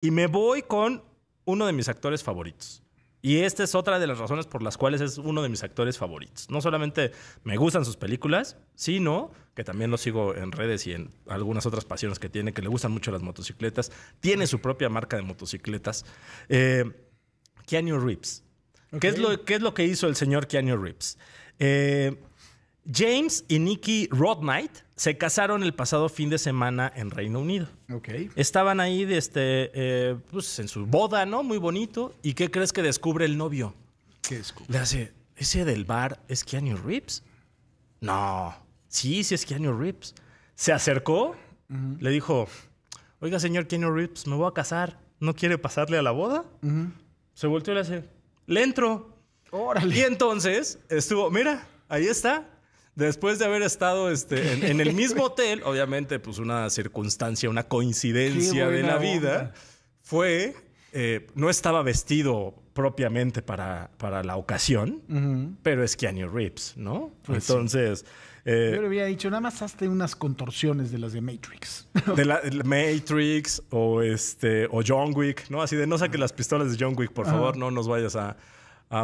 Y me voy con uno de mis actores favoritos. Y esta es otra de las razones por las cuales es uno de mis actores favoritos. No solamente me gustan sus películas, sino que también lo sigo en redes y en algunas otras pasiones que tiene, que le gustan mucho las motocicletas. Tiene su propia marca de motocicletas. Eh, Keanu Reeves. ¿Qué, es lo, ¿Qué, es lo, que hizo el señor Keanu Reeves? Eh, James y Nikki Rodnight se casaron el pasado fin de semana en Reino Unido. Okay. Estaban ahí este, eh, pues, en su boda, ¿no? Muy bonito. ¿Y qué crees que descubre el novio? ¿Qué descubre? Le hace, ¿ese del bar es Keanu Rips. No. Sí, sí es Keanu Rips. Se acercó, le dijo, oiga, señor Keanu Reeves, me voy a casar. ¿No quiere pasarle a la boda? Se volteó y le hace, le entro. Órale. Y entonces estuvo, mira, ahí está Después de haber estado este, en, el mismo hotel, obviamente, pues una circunstancia, una coincidencia de la vida, fue, eh, no estaba vestido propiamente para, para la ocasión, pero es Keanu rips, ¿no? Pues Entonces... Eh, Yo le había dicho, nada más hazte unas contorsiones de las de Matrix. De la Matrix o, este, o John Wick, ¿no? Así de no saques las pistolas de John Wick, por favor, no nos vayas a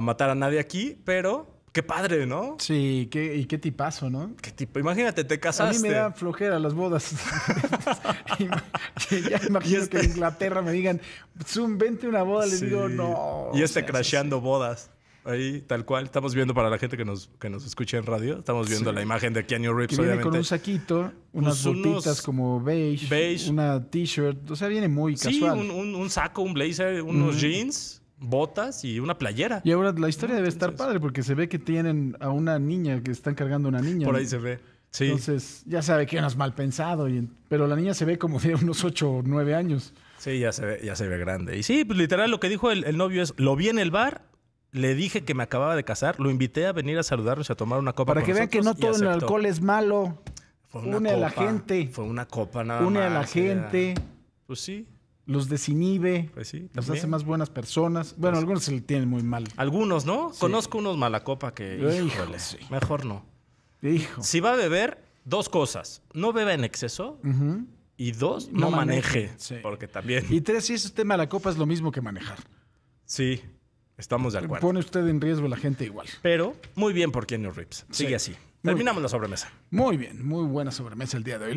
matar a nadie aquí, pero Qué padre, ¿no? Sí, qué, y qué tipazo, ¿no? Qué tipo. Imagínate, te casaste. A mí me da flojera las bodas. ya imagino este que en Inglaterra me digan, Zoom, vente una boda. Les digo, no. Y este crasheando bodas. Ahí, tal cual. Estamos viendo para la gente que nos, que nos escucha en radio. Estamos viendo la imagen de Keanu Reeves, que viene con un saquito, unas pues como beige, beige. una t-shirt. O sea, viene muy casual. Sí, un, saco, un blazer, unos jeans botas y una playera. Y ahora la historia ah, debe estar padre porque se ve que tienen a una niña, que están cargando una niña. Por ahí se ve. Sí. Entonces, ya sabe que no es mal pensado, pero la niña se ve como de unos 8 o 9 años. Sí, ya se ve, ya se ve grande. Y sí, pues literal lo que dijo el, novio es, lo vi en el bar, le dije que me acababa de casar, lo invité a venir a saludarnos y a tomar una copa. Para que vean que no todo el alcohol es malo. una Une a la gente. Fue una copa nada Une más. Une a la gente. Pues sí los desinhibe, pues los hace más buenas personas. Bueno, pues algunos se le tienen muy mal. Algunos, ¿no? Conozco unos malacopa que. Mejor no. Si va a beber, dos cosas. No beba en exceso. Y dos, no, maneje. Porque también. Y tres, si es usted Malacopa, copa, es lo mismo que manejar. Sí, estamos de acuerdo. Pone usted en riesgo a la gente igual. Pero muy bien por Keanu Rips, Sigue así. Terminamos la sobremesa. Muy bien, muy buena sobremesa el día de hoy.